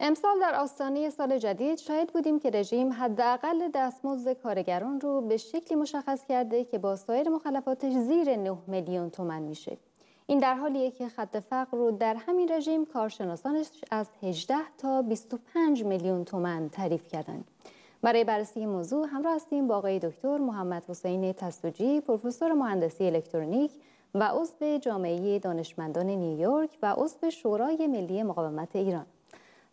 امسال در آستانه سال جدید شاهد بودیم که رژیم حداقل دستمزد کارگران رو به شکلی مشخص کرده که با سایر مخلفاتش زیر 9 میلیون تومن میشه این در حالیه که خط فقر رو در همین رژیم کارشناسانش از 18 تا 25 میلیون تومن تعریف کردند. برای بررسی این موضوع همراه هستیم با آقای دکتر محمد حسین تسوجی پروفسور مهندسی الکترونیک و عضو جامعه دانشمندان نیویورک و عضو شورای ملی مقاومت ایران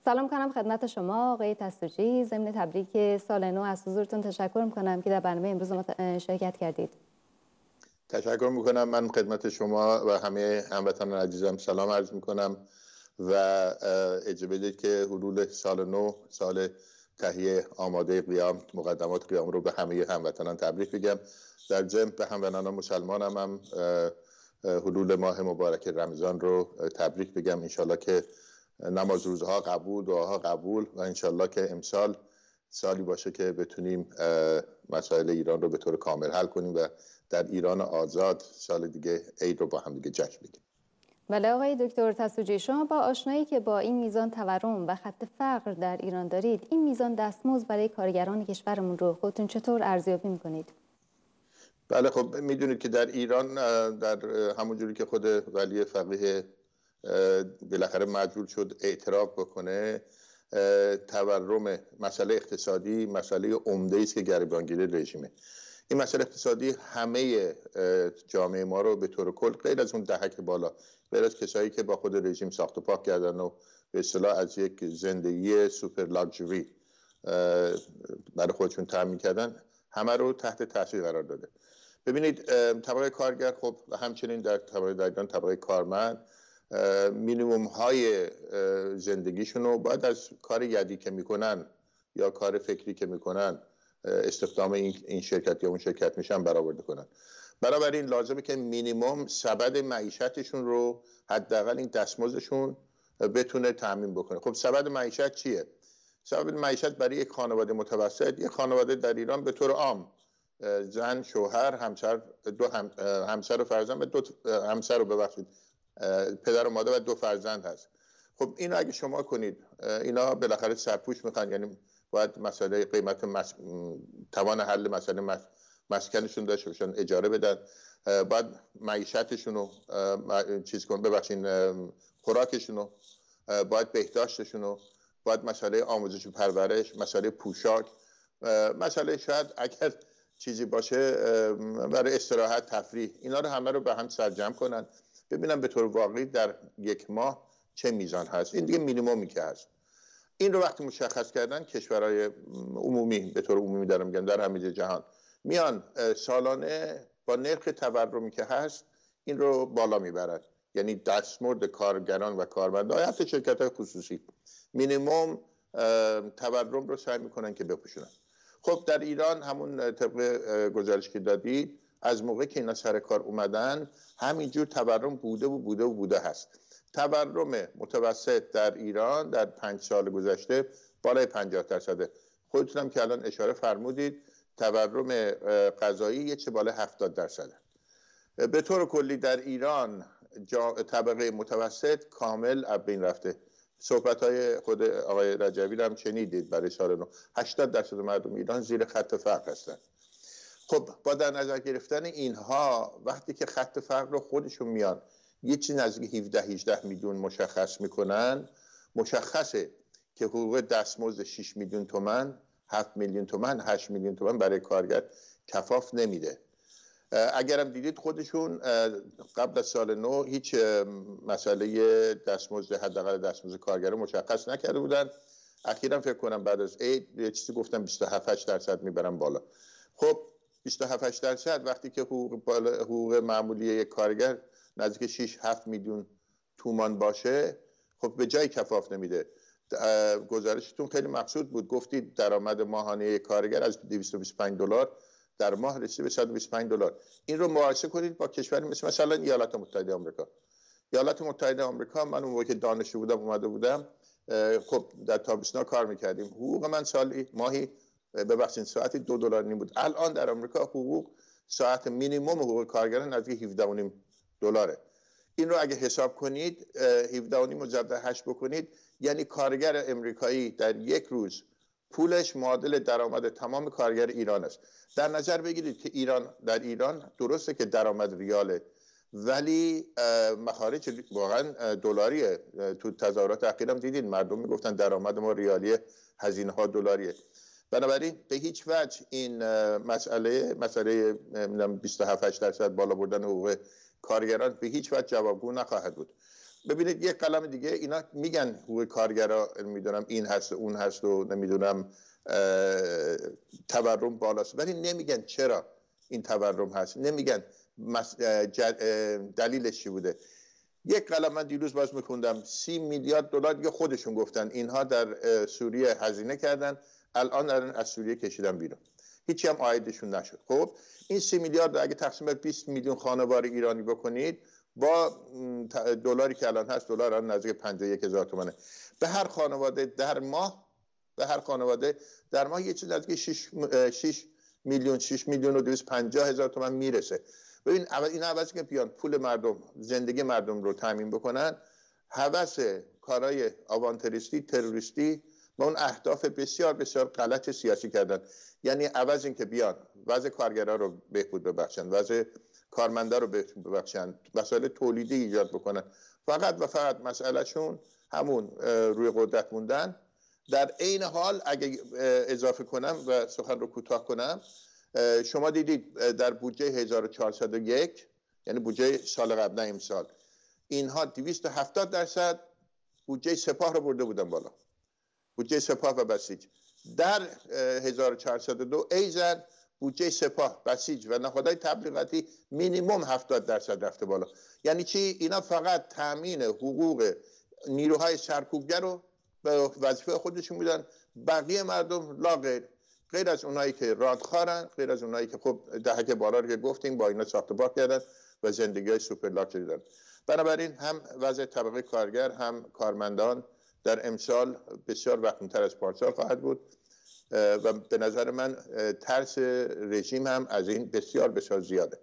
سلام کنم خدمت شما آقای تسوجی ضمن تبریک سال نو از حضورتون تشکر میکنم که در برنامه امروز ما شرکت کردید تشکر میکنم من خدمت شما و همه هموطنان عزیزم سلام عرض میکنم و اجازه بدید که حلول سال نو سال تهیه آماده قیام مقدمات قیام رو به همه هموطنان تبریک بگم در جمع به هموطنان مسلمانم هم حلول ماه مبارک رمضان رو تبریک بگم انشالله که نماز روزها قبول دعاها قبول و انشالله که امسال سالی باشه که بتونیم مسائل ایران رو به طور کامل حل کنیم و در ایران آزاد سال دیگه عید رو با هم دیگه جشن بگیریم بله آقای دکتر تسوجی شما با آشنایی که با این میزان تورم و خط فقر در ایران دارید این میزان دستمزد برای کارگران کشورمون رو خودتون چطور ارزیابی میکنید بله خب میدونید که در ایران در جوری که خود ولی فقیه بالاخره مجبور شد اعتراف بکنه تورم مسئله اقتصادی مسئله عمده است که گریبانگیری رژیمه این مسئله اقتصادی همه جامعه ما رو به طور کل غیر از اون دهک بالا غیر از کسایی که با خود رژیم ساخت و پاک کردن و به اصطلاح از یک زندگی سوپر لاکجوری برای خودشون تعمین کردن همه رو تحت تاثیر قرار داده ببینید طبقه کارگر خب همچنین در طبقه در طبقه کارمند مینیموم های زندگیشون رو باید از کار یدی که میکنن یا کار فکری که میکنن استخدام این شرکت یا اون شرکت میشن برآورده کنن بنابراین لازمه که مینیموم سبد معیشتشون رو حداقل این دستمزدشون بتونه تعمین بکنه خب سبد معیشت چیه سبد معیشت برای یک خانواده متوسط یک خانواده در ایران به طور عام زن شوهر همسر دو همسر و فرزند به دو همسر رو ببخشید پدر و مادر و دو فرزند هست خب این اگه شما کنید اینا بالاخره سرپوش میخوان یعنی باید مسئله قیمت مس... توان حل مسئله مس... مسکنشون داشته باشن اجاره بدن باید معیشتشون رو چیز کن ببخشین خوراکشون رو باید بهداشتشون رو باید مسئله آموزش و پرورش مسئله پوشاک مسئله شاید اگر چیزی باشه برای استراحت تفریح اینا رو همه رو به هم سرجم کنن ببینم به طور واقعی در یک ماه چه میزان هست این دیگه مینیمومی که هست این رو وقتی مشخص کردن کشورهای عمومی به طور عمومی دارم میگم در همه جهان میان سالانه با نرخ تورمی که هست این رو بالا میبرد یعنی دستمورد کارگران و کارمندان حتی شرکت های خصوصی مینیموم تورم رو سعی میکنن که بپوشونن خب در ایران همون طبق گزارش که دادید از موقع که اینا سر کار اومدن همینجور تورم بوده و بوده و بوده هست تورم متوسط در ایران در پنج سال گذشته بالای 50 درصده خودتونم که الان اشاره فرمودید تورم غذایی یه چه بالای هفتاد درصده به طور کلی در ایران طبقه متوسط کامل بین رفته صحبت های خود آقای رجوی هم دید برای سال نو 80 درصد مردم ایران زیر خط فقر هستند خب با در نظر گرفتن اینها وقتی که خط فقر رو خودشون میان یه چیز نزدیک 17 18 میلیون مشخص میکنن مشخصه که حقوق دستمزد 6 میلیون تومن 7 میلیون تومن 8 میلیون تومن برای کارگر کفاف نمیده اگرم دیدید خودشون قبل از سال نو هیچ مسئله دستمزد حداقل دستمزد کارگر مشخص نکرده بودن اخیرا فکر کنم بعد از عید چیزی گفتم 27 8 درصد میبرم بالا خب 27 درصد وقتی که حقوق, حقوق معمولی یک کارگر نزدیک 6 7 میلیون تومان باشه خب به جای کفاف نمیده گزارشتون خیلی مقصود بود گفتید درآمد ماهانه یک کارگر از 225 دلار در ماه رسید به 125 دلار این رو مقایسه کنید با کشوری مثل مثلا ایالات متحده آمریکا ایالات متحده آمریکا من اون که دانشجو بودم اومده بودم خب در تابستان کار میکردیم حقوق من سالی ماهی ببخشید ساعتی دو دلار نیم بود الان در آمریکا حقوق ساعت مینیمم حقوق کارگران نزدیک نیم دلاره این رو اگه حساب کنید 17 و مضاد 8 بکنید یعنی کارگر امریکایی در یک روز پولش معادل درآمد تمام کارگر ایران است در نظر بگیرید که ایران در ایران درسته که درآمد ریاله ولی مخارج واقعا دلاریه تو تظاهرات اخیرم دیدین مردم میگفتن درآمد ما ریالیه هزینه ها دلاریه بنابراین به هیچ وجه این مسئله مسئله 27 درصد بالا بردن حقوق کارگران به هیچ وجه جوابگو نخواهد بود ببینید یک قلم دیگه اینا میگن حقوق کارگرا میدونم این هست اون هست و نمیدونم تورم بالاست ولی نمیگن چرا این تورم هست نمیگن دلیلش چی بوده یک قلم من دیروز باز میکندم سی میلیارد دلار یه خودشون گفتن اینها در سوریه هزینه کردن الان از سوریه کشیدن بیرون هیچی هم آیدشون نشد خب این سی میلیارد اگه تقسیم بر 20 میلیون خانوار ایرانی بکنید با دلاری که الان هست دلار الان نزدیک 51 هزار تومنه به هر خانواده در ماه به هر خانواده در ماه یه چیز نزدیک 6 میلیون 6 میلیون و 250 هزار تومن میرسه ببین اول این عوض که بیان پول مردم زندگی مردم رو تامین بکنن هوس کارای آوانتریستی تروریستی و اون اهداف بسیار بسیار غلط سیاسی کردن یعنی عوض اینکه بیان وضع کارگرا رو بهبود ببخشن وضع کارمندا رو ببخشن مسائل تولیدی ایجاد بکنن فقط و فقط مسئلهشون همون روی قدرت موندن در عین حال اگه اضافه کنم و سخن رو کوتاه کنم شما دیدید در بودجه 1401 یعنی بودجه سال قبل نه امسال اینها 270 درصد بودجه سپاه رو برده بودن بالا بودجه سپاه و بسیج در 1402 ایزن بودجه سپاه بسیج و نهادهای تبلیغاتی مینیموم 70 درصد رفته بالا یعنی چی اینا فقط تامین حقوق نیروهای سرکوبگر رو به وظیفه خودشون میدن بقیه مردم لا غیر غیر از اونایی که رادخارن غیر از اونایی که خب دهک بالا رو که گفتیم با اینا ساخت باک کردن و زندگی های سوپر لاکچری دارن بنابراین هم وضع طبقه کارگر هم کارمندان در امسال بسیار وقتی تر از پارسال خواهد بود و به نظر من ترس رژیم هم از این بسیار بسیار زیاده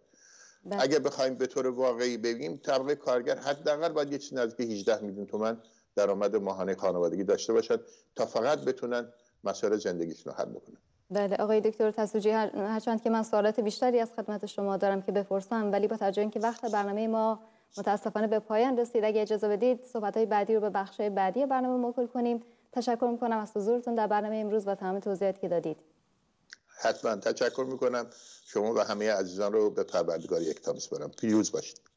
بله. اگر بخوایم به طور واقعی ببینیم طبقه کارگر حداقل باید یه چیز نزدیک 18 میلیون تومن درآمد ماهانه خانوادگی داشته باشد تا فقط بتونن مسائل زندگیشون رو حل بکنن بله آقای دکتر تسوجی هرچند که من سوالات بیشتری از خدمت شما دارم که بپرسم ولی با توجه اینکه وقت برنامه ما متاسفانه به پایان رسید اگه اجازه بدید صحبت های بعدی رو به بخش بعدی برنامه موکول کنیم تشکر میکنم از حضورتون در برنامه امروز و تمام توضیحاتی که دادید حتما تشکر میکنم شما و همه عزیزان رو به پروردگار یکتا میسپارم پیوز باشید